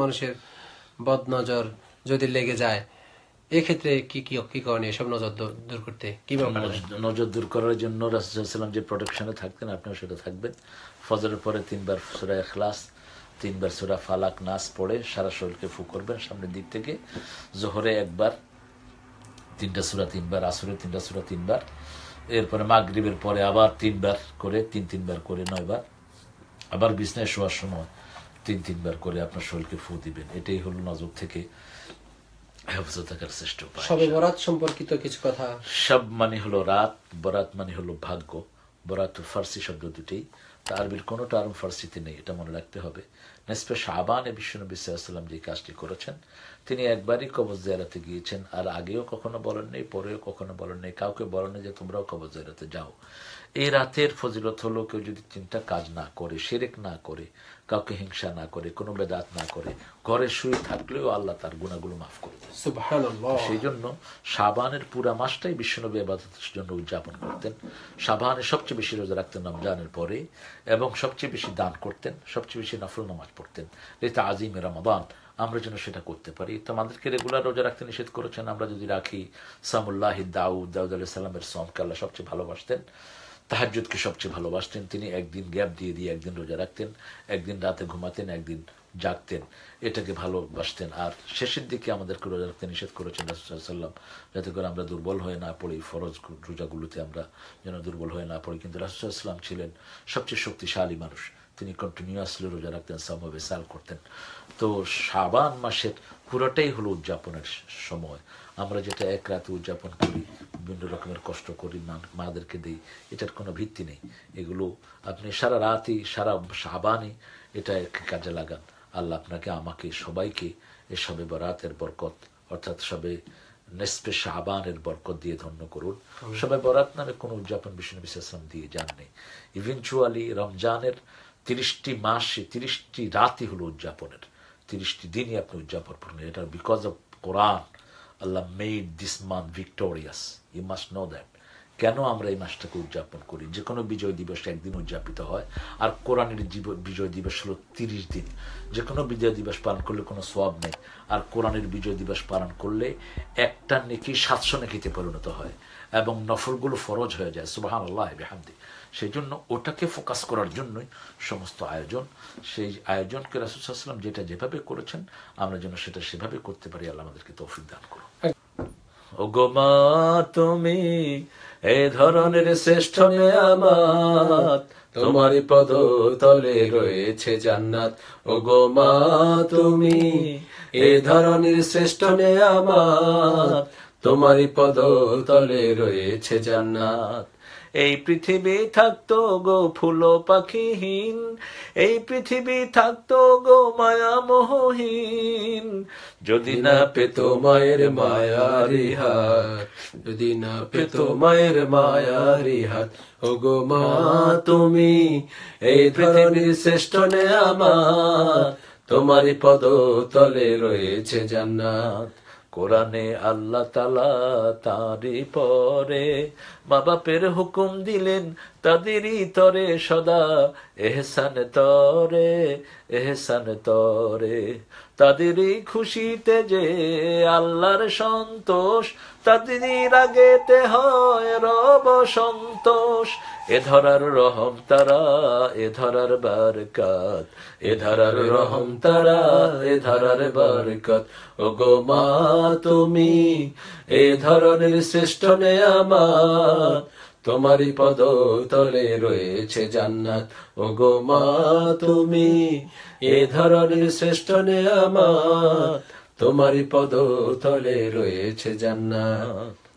মানুষের যদি লেগে যায় এক্ষেত্রে কি কি কি করণীয় সব নজর দূর করতে নজর দূর করার জন্য রাসুলাম যে প্রোটেকশনে থাকতেন আপনিও সেটা থাকবেন ফজরের পরে তিনবার সুরা এখলাস তিনবার সুরা ফালাক নাস পড়ে সারা শরীরকে ফু করবেন সামনের দিক থেকে জোহরে একবার তিনটা সুরা তিনবার আসরে তিনটা সুরা তিনবার এরপরে মাগরীবের পরে আবার তিনবার করে তিন তিনবার করে নয়বার আবার বিছনায় শোয়ার সময় তিন তিনবার করে আপনার শরীরকে ফু দিবেন এটাই হলো নজর থেকে হেফাজত থাকার শ্রেষ্ঠ উপায় সবে বরাত সম্পর্কিত কিছু কথা সব মানে হলো রাত বরাত মানে হলো ভাগ্য বরাত ফার্সি শব্দ দুটি তা আরবির কোনো টার্ম ফার্সিতে নেই এটা মনে রাখতে হবে শাহবান এ শাহবানে নবী সাল্লাম যে কাজটি করেছেন তিনি একবারই কবজ জেরাতে গিয়েছেন আর আগেও কখনো বলেন নেই পরেও কখনো বলেন নেই কাউকে বলেন যে তোমরাও কবজ জেরাতে যাও এই রাতের ফজিলত হলো কেউ যদি তিনটা কাজ না করে সেরেক না করে কাউকে হিংসা না করে কোনো বেদাত না করে ঘরে শুয়ে থাকলেও আল্লাহ তার গুণাগুলো মাফ করে সেই জন্য সাবানের পুরা মাসটাই বিশ্বনবী আবাদতের জন্য উদযাপন করতেন সাবানের সবচেয়ে বেশি রোজা রাখতেন রমজানের পরে এবং সবচেয়ে বেশি দান করতেন সবচেয়ে বেশি নফল নামাজ পড়তেন লেতা আজিম রমাদান আমরা যেন সেটা করতে পারি তো আমাদেরকে রেগুলার রোজা রাখতে নিষেধ করেছেন আমরা যদি রাখি সামুল্লাহ দাউদ দাউদ আলাহ সাল্লামের সমকে আল্লাহ সবচেয়ে ভালোবাসতেন তাহাজুদকে সবচেয়ে ভালোবাসতেন তিনি একদিন গ্যাপ দিয়ে দিয়ে একদিন রোজা রাখতেন একদিন রাতে ঘুমাতেন একদিন জাগতেন এটাকে ভালোবাসতেন আর শেষের দিকে আমাদেরকে রোজা রাখতে নিষেধ করেছেন রাসুসাল্লাম যাতে করে আমরা দুর্বল হয়ে না পড়ি ফরজ রোজাগুলোতে আমরা যেন দুর্বল হয়ে না পড়ি কিন্তু রাসুসাল্লাম ছিলেন সবচেয়ে শক্তিশালী মানুষ তিনি কন্টিনিউয়াসলি রোজা রাখতেন সাম বেসাল করতেন তো শাবান মাসের পুরোটাই হলো উদযাপনের সময় আমরা যেটা এক রাতে উদযাপন করি বিভিন্ন রকমের কষ্ট করি মাদেরকে দিই এটার কোনো ভিত্তি নেই এগুলো আপনি সারা রাতই সারা সাবানে এটা কাজে লাগান আল্লাহ আপনাকে আমাকে সবাইকে এ সবে বরাতের বরকত অর্থাৎ সবে নেসপে শাহবানের বরকত দিয়ে ধন্য করুন সবাই বরাত নামে কোনো উদযাপন বিষ্ণু বিশ্বাসম দিয়ে যাননি ইভেনচুয়ালি রমজানের তিরিশটি মাসে তিরিশটি রাতই হলো উদযাপনের তিরিশটি দিনই আপনি উদযাপন করলেন এটা বিকজ অফ কোরআন আল্লাহ made this month victorious you must know that কেন আমরা এই মাসটাকে উদযাপন করি যে কোনো বিজয় দিবস একদিন উদযাপিত হয় আর কোরআনের বিজয় দিবস হলো তিরিশ দিন যে কোনো বিজয় দিবস পালন করলে কোনো সব নেই আর কোরআনের বিজয় দিবস পালন করলে একটা নেকি সাতশো নেকিতে পরিণত হয় এবং নফলগুলো ফরজ হয়ে যায় সুবাহান আল্লাহ বেহামদি সেই জন্য ওটাকে ফোকাস করার জন্যই সমস্ত আয়োজন সেই আয়োজনকে রাসুসাল্লাম যেটা যেভাবে করেছেন আমরা যেন সেটা সেভাবে করতে পারি আল্লাহ আমাদেরকে তৌফিক দান করুন মা তুমি এ ধরনের শ্রেষ্ঠ নেয়ামাত তোমারই পদ তলে রয়েছে জান্নাত মা তুমি এ ধরনের শ্রেষ্ঠ নেয়ামাত তোমারই পদ তলে রয়েছে জান্নাত এই পৃথিবী থাকতো গো ফুল পাখিহীন এই পৃথিবী থাকতো গো মায়া মোহহীন যদি না পেত মায়ের মায়ারি হাত যদি না পেত মায়ের মায়ারি হাত ও গো মা তুমি এই পৃথিবীর শ্রেষ্ঠ নে আমার তোমারই পদ তলে রয়েছে জান্নাত কোরআনে আল্লাহ তালা তারি পরে মা বাপের হুকুম দিলেন তাদেরই তরে সদা এহসান তরে এহসান তরে তাদেরই খুশিতে যে আল্লাহর সন্তোষ তাদেরই রাগেতে হয় রব সন্তোষ এ ধরার রহম তারা এ ধরার বারকাত এ ধরার রহম তারা এ ধরার বারকাত ও গো মা তুমি এ ধরনের শ্রেষ্ঠ আমার তোমারই পদ তলে রয়েছে জান্নাত ও গো মা তুমি এ ধরনের শ্রেষ্ঠ আমার তোমারই পদ তলে রয়েছে জান্নাত